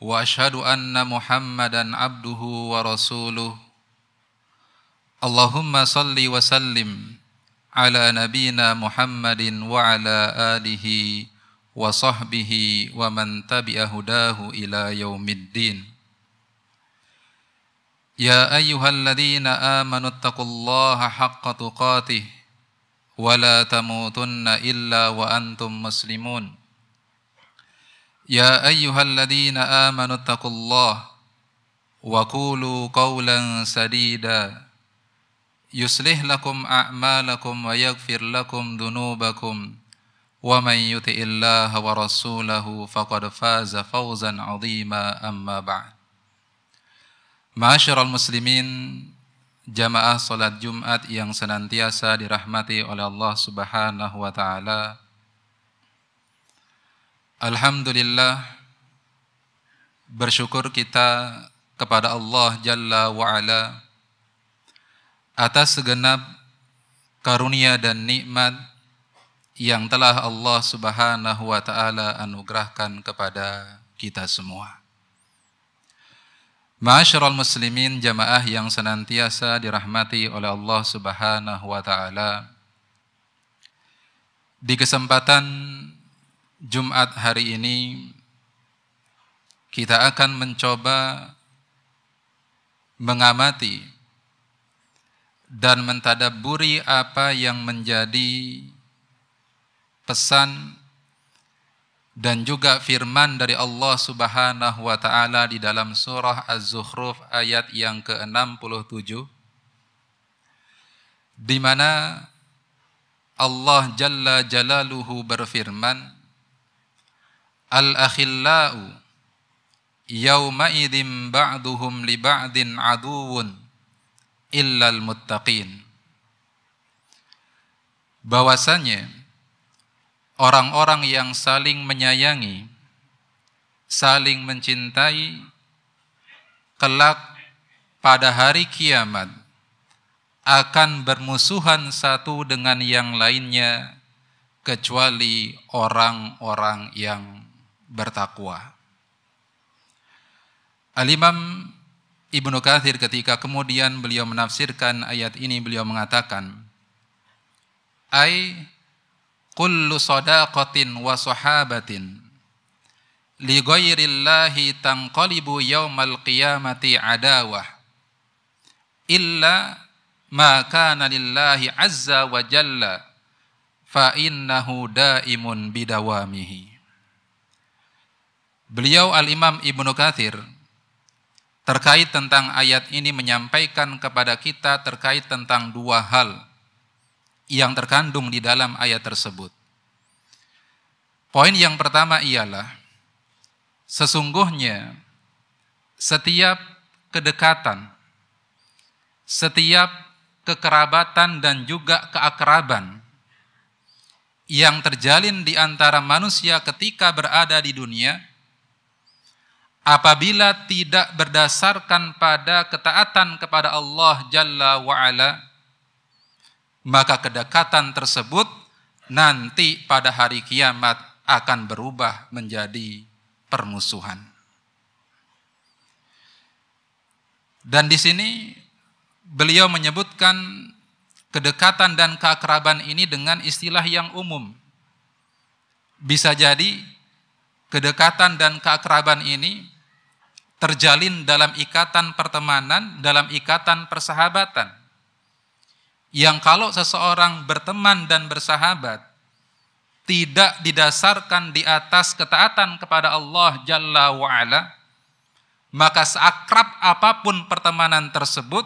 واشهد ان محمدا عبده ورسوله اللهم صل وسلم على نبينا محمد وعلى اله وصحبه ومن تبع هداه الى يوم الدين يا ايها الذين امنوا اتقوا الله حق تقاته ولا تموتن الا وانتم مسلمون يا أيها الذين آمنوا اتقوا الله وقولوا قولا سديدا يصلح لكم أعمالكم ويغفر لكم ذنوبكم ومن يطع الله ورسوله فقد فاز فوزا عظيما أما بعد معاشر المسلمين jamaah salat Jumat yang senantiasa dirahmati oleh Allah Subhanahu wa taala Alhamdulillah bersyukur kita kepada Allah Jalla wa'ala atas segenap karunia dan nikmat yang telah Allah Subhanahu wa taala anugerahkan kepada kita semua. Ma'asyiral muslimin jamaah yang senantiasa dirahmati oleh Allah Subhanahu wa taala. Di kesempatan Jumat hari ini kita akan mencoba mengamati dan mentadaburi apa yang menjadi pesan dan juga firman dari Allah Subhanahu wa taala di dalam surah Az-Zukhruf ayat yang ke-67 di mana Allah Jalla Jalaluhu berfirman al-akhillau yawma idzin ba'duhum li ba'din illal muttaqin bahwasanya orang-orang yang saling menyayangi saling mencintai kelak pada hari kiamat akan bermusuhan satu dengan yang lainnya kecuali orang-orang yang bertakwa. Al-Imam Ibnu Kathir ketika kemudian beliau menafsirkan ayat ini beliau mengatakan ay, kullu sadaqatin wa sahabatin li ghairillahi tanqalibu yawmal qiyamati adawah illa ma kana lillahi azza wa jalla fa innahu daimun bidawamihi Beliau Al-Imam Ibnu Kathir terkait tentang ayat ini menyampaikan kepada kita terkait tentang dua hal yang terkandung di dalam ayat tersebut. Poin yang pertama ialah sesungguhnya setiap kedekatan, setiap kekerabatan dan juga keakraban yang terjalin di antara manusia ketika berada di dunia – apabila tidak berdasarkan pada ketaatan kepada Allah Jalla wa'ala, maka kedekatan tersebut nanti pada hari kiamat akan berubah menjadi permusuhan. Dan di sini beliau menyebutkan kedekatan dan keakraban ini dengan istilah yang umum. Bisa jadi kedekatan dan keakraban ini terjalin dalam ikatan pertemanan, dalam ikatan persahabatan. Yang kalau seseorang berteman dan bersahabat, tidak didasarkan di atas ketaatan kepada Allah Jalla wa'ala, maka seakrab apapun pertemanan tersebut,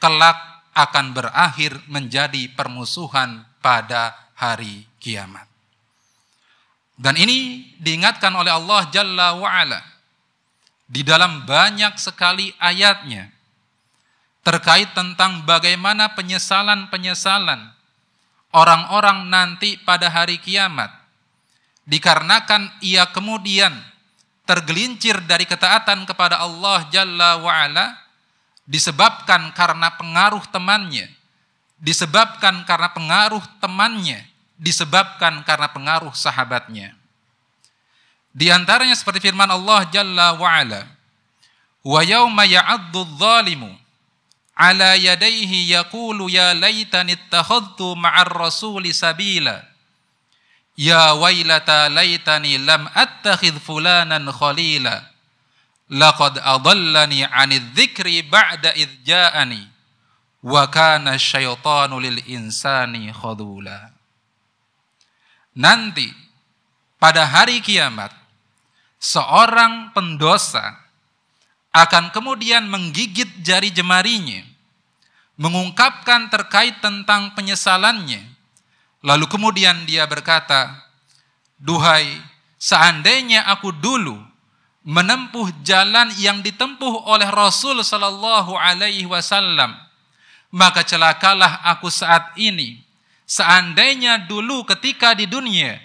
kelak akan berakhir menjadi permusuhan pada hari kiamat. Dan ini diingatkan oleh Allah Jalla wa'ala di dalam banyak sekali ayatnya terkait tentang bagaimana penyesalan-penyesalan orang-orang nanti pada hari kiamat dikarenakan ia kemudian tergelincir dari ketaatan kepada Allah Jalla wa'ala disebabkan karena pengaruh temannya disebabkan karena pengaruh temannya disebabkan karena pengaruh sahabatnya Di antaranya seperti firman Allah Jalla wa'ala. Wa yawma ya'addu zalimu ala yadaihi yaqulu ya laytani ittakhadtu ma'ar rasuli sabila. Ya wailata laytani lam attakhidh fulanan khalila. Laqad adallani 'anidh dzikri ba'da idh ja'ani. Wa kana syaitanu lil insani khadula. Nanti pada hari kiamat seorang pendosa akan kemudian menggigit jari jemarinya, mengungkapkan terkait tentang penyesalannya, lalu kemudian dia berkata, "Duhai, seandainya aku dulu menempuh jalan yang ditempuh oleh Rasul Shallallahu Alaihi Wasallam, maka celakalah aku saat ini. Seandainya dulu ketika di dunia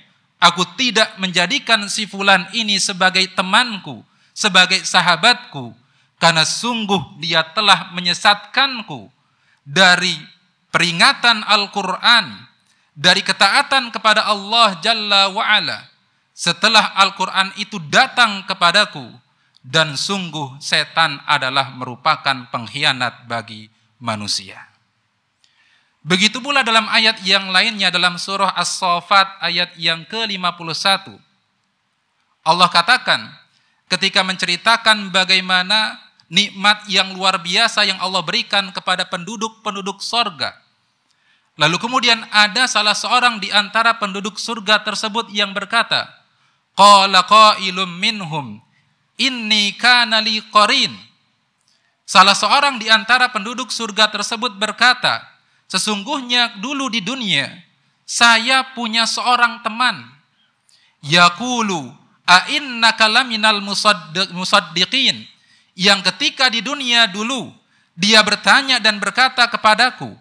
Aku tidak menjadikan si fulan ini sebagai temanku, sebagai sahabatku, karena sungguh dia telah menyesatkanku dari peringatan Al-Quran, dari ketaatan kepada Allah Jalla wa'ala. Setelah Al-Quran itu datang kepadaku, dan sungguh setan adalah merupakan pengkhianat bagi manusia. Begitu pula dalam ayat yang lainnya dalam surah As-Saffat ayat yang ke-51. Allah katakan ketika menceritakan bagaimana nikmat yang luar biasa yang Allah berikan kepada penduduk-penduduk sorga. Lalu kemudian ada salah seorang di antara penduduk surga tersebut yang berkata, Qala qailum minhum, inni kana li Salah seorang di antara penduduk surga tersebut berkata, Sesungguhnya dulu di dunia, saya punya seorang teman. Yakulu, a'innaka laminal musaddiqin. Yang ketika di dunia dulu, dia bertanya dan berkata kepadaku,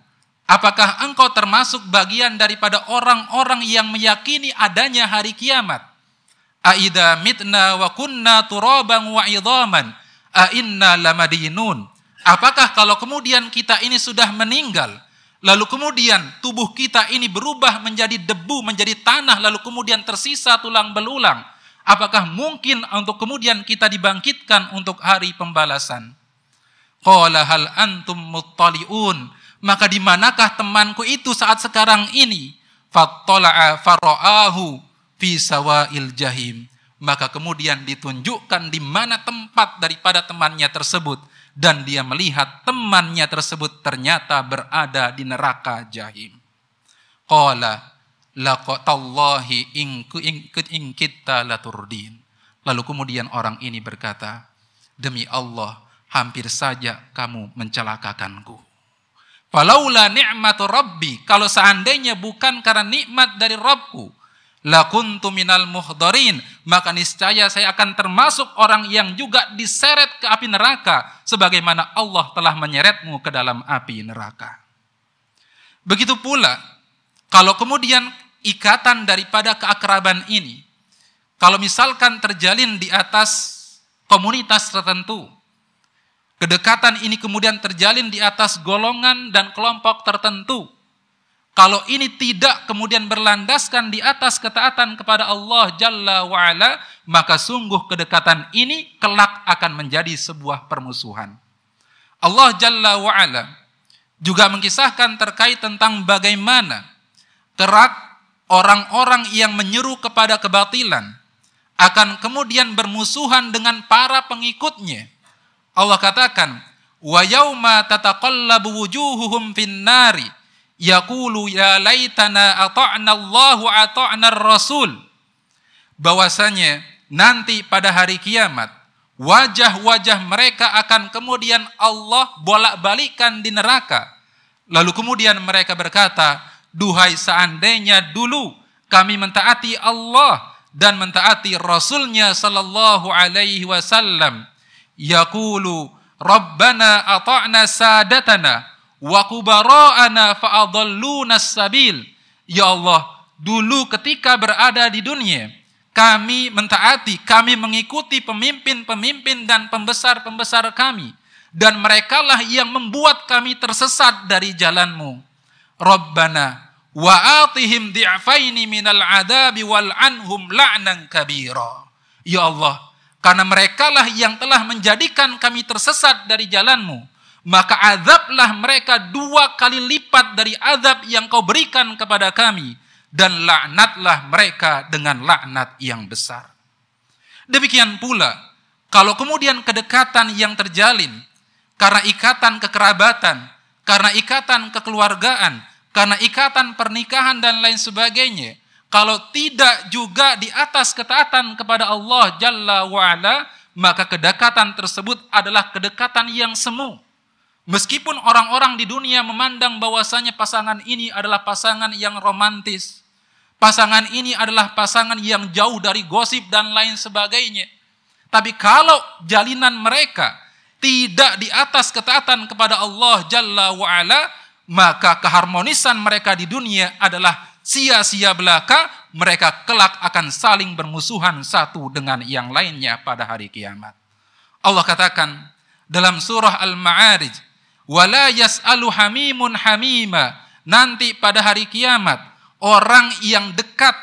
apakah engkau termasuk bagian daripada orang-orang yang meyakini adanya hari kiamat? Aida mitna wa kunna turabang wa idhaman ainna Apakah kalau kemudian kita ini sudah meninggal, Lalu kemudian tubuh kita ini berubah menjadi debu, menjadi tanah, lalu kemudian tersisa tulang belulang. Apakah mungkin untuk kemudian kita dibangkitkan untuk hari pembalasan? Qala hal antum muttali'un. Maka di manakah temanku itu saat sekarang ini? Fattala'a fara'ahu fi sawail jahim maka kemudian ditunjukkan di mana tempat daripada temannya tersebut dan dia melihat temannya tersebut ternyata berada di neraka jahim. Qala laqatallahi in kita laturdin. Lalu kemudian orang ini berkata, demi Allah hampir saja kamu mencelakakanku. Falaula ni'matu rabbi, kalau seandainya bukan karena nikmat dari Rabbku, lakuntu minal muhdarin maka niscaya saya akan termasuk orang yang juga diseret ke api neraka sebagaimana Allah telah menyeretmu ke dalam api neraka. Begitu pula kalau kemudian ikatan daripada keakraban ini kalau misalkan terjalin di atas komunitas tertentu kedekatan ini kemudian terjalin di atas golongan dan kelompok tertentu kalau ini tidak kemudian berlandaskan di atas ketaatan kepada Allah Jalla wa'ala, maka sungguh kedekatan ini kelak akan menjadi sebuah permusuhan. Allah Jalla wa'ala juga mengisahkan terkait tentang bagaimana kerak orang-orang yang menyeru kepada kebatilan akan kemudian bermusuhan dengan para pengikutnya. Allah katakan, وَيَوْمَا تَتَقَلَّبُ وُجُوهُهُمْ فِي finnari." yaqulu ya laitana ata'na Allah wa ata'na Rasul. Bahwasanya nanti pada hari kiamat wajah-wajah mereka akan kemudian Allah bolak balikkan di neraka. Lalu kemudian mereka berkata, "Duhai seandainya dulu kami mentaati Allah dan mentaati Rasulnya sallallahu alaihi wasallam." Yaqulu, "Rabbana ata'na sadatana Wa kubara'ana fa'adalluna sabil. Ya Allah, dulu ketika berada di dunia, kami mentaati, kami mengikuti pemimpin-pemimpin dan pembesar-pembesar kami. Dan merekalah yang membuat kami tersesat dari jalanmu. Rabbana wa atihim di'afaini minal adabi wal anhum la'nan kabira. Ya Allah, karena merekalah yang telah menjadikan kami tersesat dari jalanmu maka azablah mereka dua kali lipat dari azab yang kau berikan kepada kami dan laknatlah mereka dengan laknat yang besar. Demikian pula, kalau kemudian kedekatan yang terjalin karena ikatan kekerabatan, karena ikatan kekeluargaan, karena ikatan pernikahan dan lain sebagainya, kalau tidak juga di atas ketaatan kepada Allah Jalla wa'ala, maka kedekatan tersebut adalah kedekatan yang semu Meskipun orang-orang di dunia memandang bahwasanya pasangan ini adalah pasangan yang romantis, pasangan ini adalah pasangan yang jauh dari gosip dan lain sebagainya. Tapi kalau jalinan mereka tidak di atas ketaatan kepada Allah Jalla wa'ala, maka keharmonisan mereka di dunia adalah sia-sia belaka, mereka kelak akan saling bermusuhan satu dengan yang lainnya pada hari kiamat. Allah katakan dalam surah Al-Ma'arij Wala yas'alu hamima. Nanti pada hari kiamat, orang yang dekat,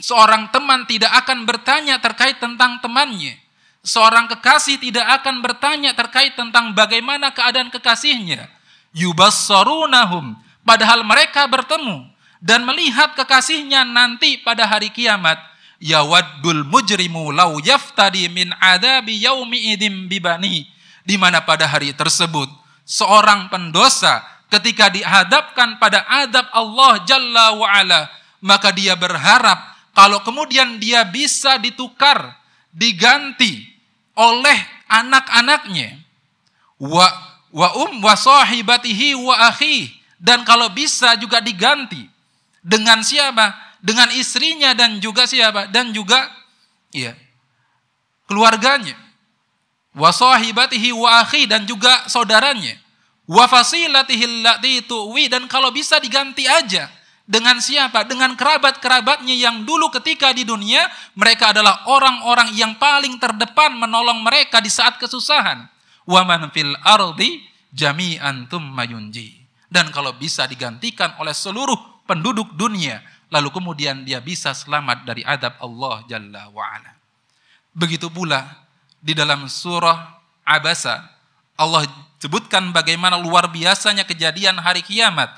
seorang teman tidak akan bertanya terkait tentang temannya. Seorang kekasih tidak akan bertanya terkait tentang bagaimana keadaan kekasihnya. Yubassarunahum. Padahal mereka bertemu dan melihat kekasihnya nanti pada hari kiamat. Yawaddul mujrimu lau yaftadi min adabi yaumi idim bibani. Di mana pada hari tersebut seorang pendosa ketika dihadapkan pada adab Allah Jalla wa'ala, maka dia berharap kalau kemudian dia bisa ditukar, diganti oleh anak-anaknya. Wa, wa um wa sahibatihi wa akhi. Dan kalau bisa juga diganti. Dengan siapa? Dengan istrinya dan juga siapa? Dan juga ya, keluarganya wa sahibatihi wa akhi dan juga saudaranya wa fasilatihi allati tuwi dan kalau bisa diganti aja dengan siapa? Dengan kerabat-kerabatnya yang dulu ketika di dunia mereka adalah orang-orang yang paling terdepan menolong mereka di saat kesusahan. Wa man fil ardi jami'an thumma yunji. Dan kalau bisa digantikan oleh seluruh penduduk dunia, lalu kemudian dia bisa selamat dari adab Allah Jalla wa'ala. Begitu pula di dalam surah Abasa Allah sebutkan bagaimana luar biasanya kejadian hari kiamat.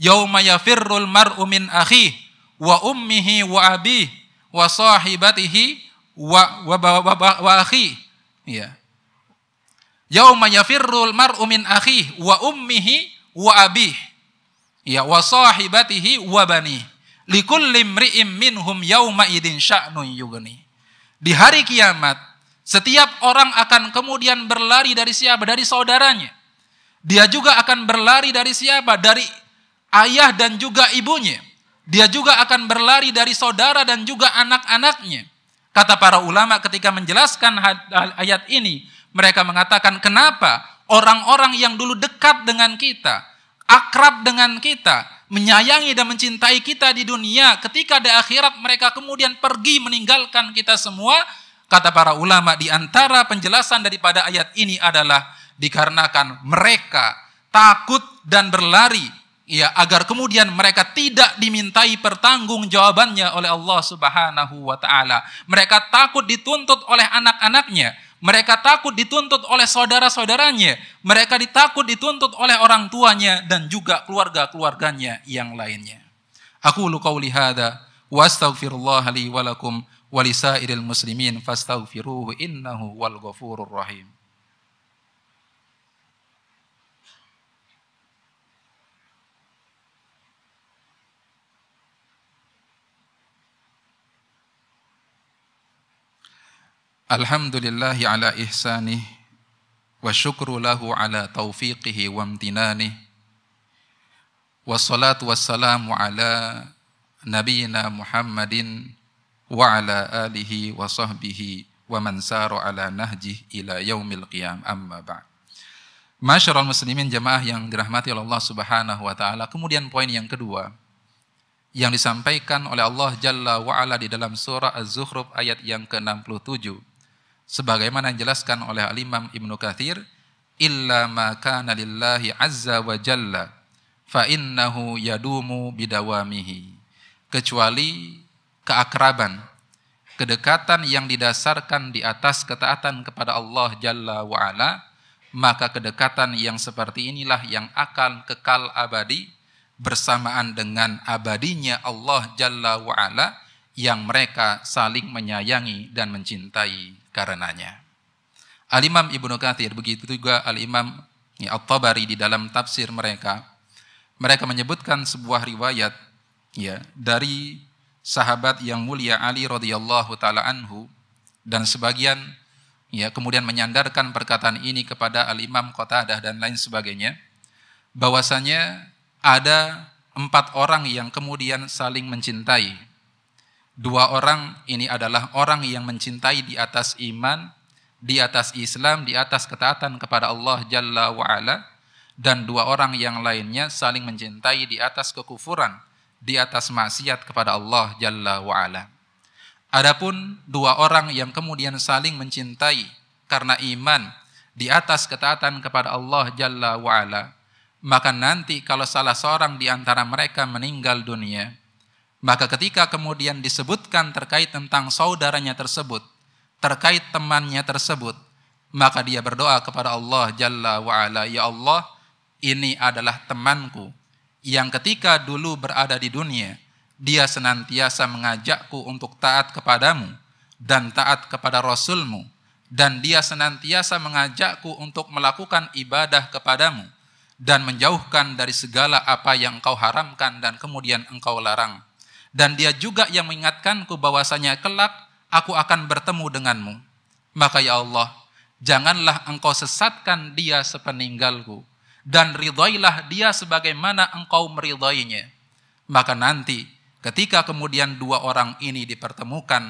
Yauma yafirrul mar'u min akhi wa ummihi wa abihi wa sahibatihi wa wa, wa, wa, wa, wa akhi. Ya. Yauma yafirrul mar'u min akhi wa ummihi wa abihi Ya wa sahibatihi wa bani. Likulli imri'in minhum yauma idin sya'nun yughni. Di hari kiamat setiap orang akan kemudian berlari dari siapa? Dari saudaranya. Dia juga akan berlari dari siapa? Dari ayah dan juga ibunya. Dia juga akan berlari dari saudara dan juga anak-anaknya. Kata para ulama ketika menjelaskan ayat ini, mereka mengatakan kenapa orang-orang yang dulu dekat dengan kita, akrab dengan kita, menyayangi dan mencintai kita di dunia, ketika di akhirat mereka kemudian pergi meninggalkan kita semua, Kata para ulama di antara penjelasan daripada ayat ini adalah dikarenakan mereka takut dan berlari ya agar kemudian mereka tidak dimintai pertanggungjawabannya oleh Allah Subhanahu wa taala. Mereka takut dituntut oleh anak-anaknya, mereka takut dituntut oleh saudara-saudaranya, mereka ditakut dituntut oleh orang tuanya dan juga keluarga-keluarganya yang lainnya. Aku lu qauli hadza wa astaghfirullah li wa lakum ولسائر المسلمين فاستغفروه إنه هو الغفور الرحيم الحمد لله على إحسانه والشكر له على توفيقه وامتنانه والصلاة والسلام على نبينا محمد wa ala alihi wa sahbihi wa man saru ala nahjih ila yaumil qiyam amma ba'd. Masyarul muslimin jemaah yang dirahmati oleh Allah Subhanahu wa taala. Kemudian poin yang kedua yang disampaikan oleh Allah Jalla wa ala di dalam surah Az-Zukhruf ayat yang ke-67 sebagaimana yang dijelaskan oleh Al-Imam Ibnu kathir illa ma kana lillahi azza wa jalla fa innahu yadumu bidawamihi kecuali keakraban, kedekatan yang didasarkan di atas ketaatan kepada Allah Jalla wa'ala, maka kedekatan yang seperti inilah yang akan kekal abadi bersamaan dengan abadinya Allah Jalla wa'ala yang mereka saling menyayangi dan mencintai karenanya. Al-Imam Ibnu Kathir, begitu juga Al-Imam tabari di dalam tafsir mereka, mereka menyebutkan sebuah riwayat ya dari sahabat yang mulia Ali radhiyallahu taala anhu dan sebagian ya kemudian menyandarkan perkataan ini kepada al-Imam Qatadah dan lain sebagainya bahwasanya ada empat orang yang kemudian saling mencintai dua orang ini adalah orang yang mencintai di atas iman di atas Islam di atas ketaatan kepada Allah Jalla wa dan dua orang yang lainnya saling mencintai di atas kekufuran di atas maksiat kepada Allah Jalla wa'ala. Adapun dua orang yang kemudian saling mencintai karena iman di atas ketaatan kepada Allah Jalla wa'ala, maka nanti kalau salah seorang di antara mereka meninggal dunia, maka ketika kemudian disebutkan terkait tentang saudaranya tersebut, terkait temannya tersebut, maka dia berdoa kepada Allah Jalla wa'ala, Ya Allah, ini adalah temanku, yang ketika dulu berada di dunia, dia senantiasa mengajakku untuk taat kepadamu dan taat kepada Rasulmu, dan dia senantiasa mengajakku untuk melakukan ibadah kepadamu dan menjauhkan dari segala apa yang engkau haramkan dan kemudian engkau larang. Dan dia juga yang mengingatkanku bahwasanya kelak aku akan bertemu denganmu. Maka ya Allah, janganlah engkau sesatkan dia sepeninggalku dan ridhoilah dia sebagaimana engkau meridhoinya. Maka nanti ketika kemudian dua orang ini dipertemukan,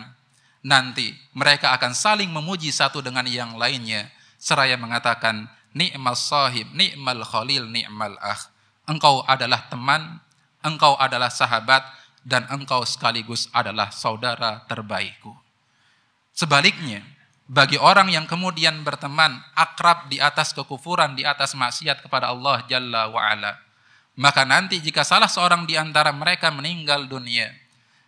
nanti mereka akan saling memuji satu dengan yang lainnya. Seraya mengatakan, ni'mal sahib, ni'mal khalil, ni'mal akh. Engkau adalah teman, engkau adalah sahabat, dan engkau sekaligus adalah saudara terbaikku. Sebaliknya, bagi orang yang kemudian berteman akrab di atas kekufuran, di atas maksiat kepada Allah Jalla wa'ala. Maka nanti jika salah seorang di antara mereka meninggal dunia,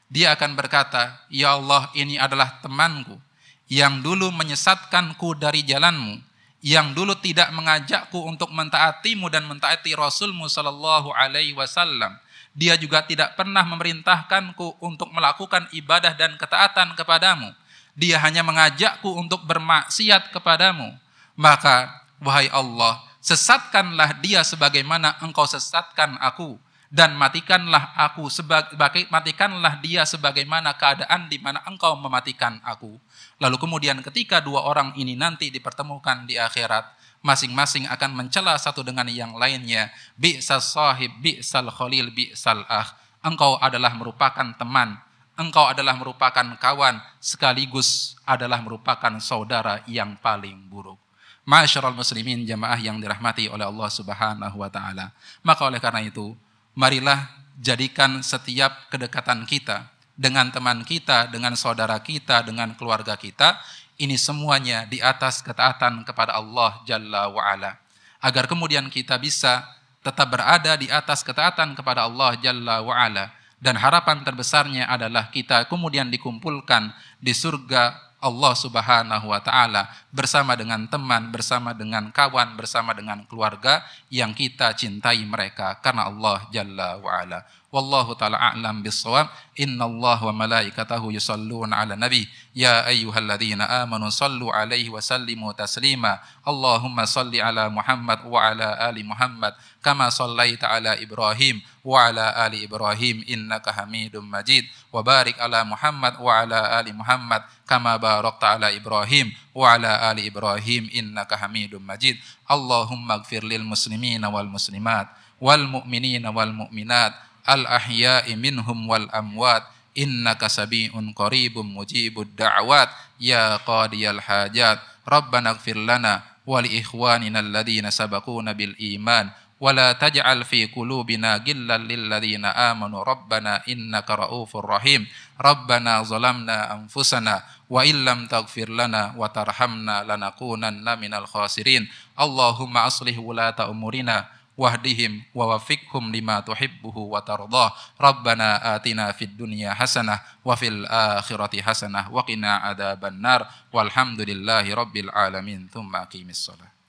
dia akan berkata, Ya Allah ini adalah temanku yang dulu menyesatkanku dari jalanmu, yang dulu tidak mengajakku untuk mentaatimu dan mentaati Rasulmu Sallallahu Alaihi Wasallam. Dia juga tidak pernah memerintahkanku untuk melakukan ibadah dan ketaatan kepadamu dia hanya mengajakku untuk bermaksiat kepadamu. Maka, wahai Allah, sesatkanlah dia sebagaimana engkau sesatkan aku dan matikanlah aku sebagai matikanlah dia sebagaimana keadaan di mana engkau mematikan aku. Lalu kemudian ketika dua orang ini nanti dipertemukan di akhirat, masing-masing akan mencela satu dengan yang lainnya. sal sahib, bi'sal khalil, sal Ah. Engkau adalah merupakan teman engkau adalah merupakan kawan sekaligus adalah merupakan saudara yang paling buruk. Masyarul muslimin jamaah yang dirahmati oleh Allah Subhanahu wa taala. Maka oleh karena itu, marilah jadikan setiap kedekatan kita dengan teman kita, dengan saudara kita, dengan keluarga kita, ini semuanya di atas ketaatan kepada Allah Jalla wa'ala. Agar kemudian kita bisa tetap berada di atas ketaatan kepada Allah Jalla wa'ala dan harapan terbesarnya adalah kita kemudian dikumpulkan di surga Allah Subhanahu wa taala bersama dengan teman, bersama dengan kawan, bersama dengan keluarga yang kita cintai mereka karena Allah Jalla wa ala. Wallahu taala a'lam bissawab. Innallaha wa malaikatahu yusalluna 'ala nabi. Ya ayyuhalladzina amanu sallu 'alaihi wa sallimu taslima. Allahumma salli 'ala Muhammad wa 'ala ali Muhammad kama sallaita 'ala Ibrahim wa 'ala ali Ibrahim innaka Hamidum Majid. Wa barik 'ala Muhammad wa 'ala ali Muhammad kama barakta 'ala Ibrahim wa 'ala ali Ibrahim innaka Hamidum Majid. Allahumma ighfir lil muslimina wal muslimat wal mu'minina wal mu'minat al-ahya'i minhum wal amwat innaka sabiun qaribum mujibud da'wat ya qadiyal hajat rabbana ighfir lana wa li ikhwanina alladhina sabaquna bil iman wa la taj'al fi qulubina ghillan lil ladzina amanu rabbana innaka raufur rahim rabbana zalamna anfusana wa illam taghfir lana wa tarhamna lanakunanna minal khasirin allahumma aslih wulata umurina wahdihim wa wafiqhum lima tuhibbuhu wa tardah rabbana atina fid dunya hasanah wa fil akhirati hasanah wa qina adzaban nar walhamdulillahi rabbil alamin thumma aqimis shalah